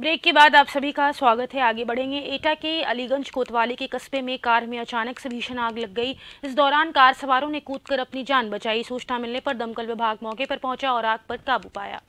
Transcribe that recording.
break के बाद आप सभी का स्वागत है आगे बढ़ेंगे एटा के अलीगंज कोतवाली के कस्बे में कार में अचानक से भीषण आग लग गई इस दौरान कार सवारों ने कूदकर अपनी जान बचाई सूचना मिलने पर दमकल विभाग मौके पर पहुंचा और आग पर काबू पाया